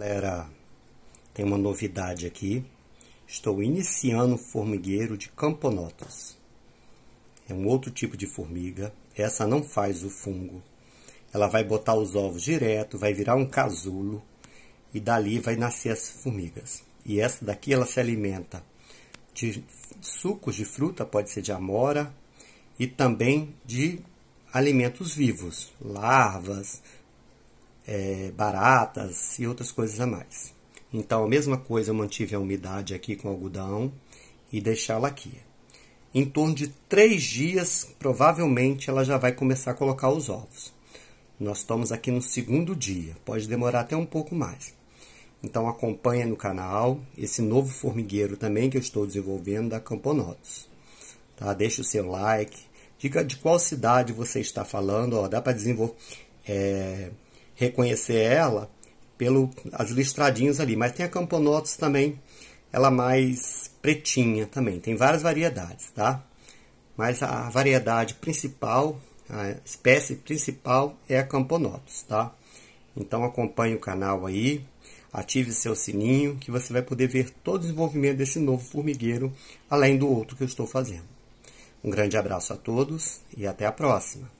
Galera, tem uma novidade aqui. Estou iniciando o formigueiro de camponotas. É um outro tipo de formiga. Essa não faz o fungo. Ela vai botar os ovos direto, vai virar um casulo e dali vai nascer as formigas. E essa daqui ela se alimenta de sucos de fruta, pode ser de amora, e também de alimentos vivos, larvas, é, baratas e outras coisas a mais. Então, a mesma coisa, eu mantive a umidade aqui com algodão e deixá-la aqui. Em torno de três dias, provavelmente, ela já vai começar a colocar os ovos. Nós estamos aqui no segundo dia, pode demorar até um pouco mais. Então, acompanha no canal esse novo formigueiro também que eu estou desenvolvendo da Camponotos. Tá? Deixa o seu like, diga de qual cidade você está falando, ó, dá para desenvolver... É reconhecer ela as listradinhos ali. Mas tem a Camponotus também, ela mais pretinha também. Tem várias variedades, tá? Mas a variedade principal, a espécie principal é a Camponotus, tá? Então acompanhe o canal aí, ative seu sininho que você vai poder ver todo o desenvolvimento desse novo formigueiro, além do outro que eu estou fazendo. Um grande abraço a todos e até a próxima!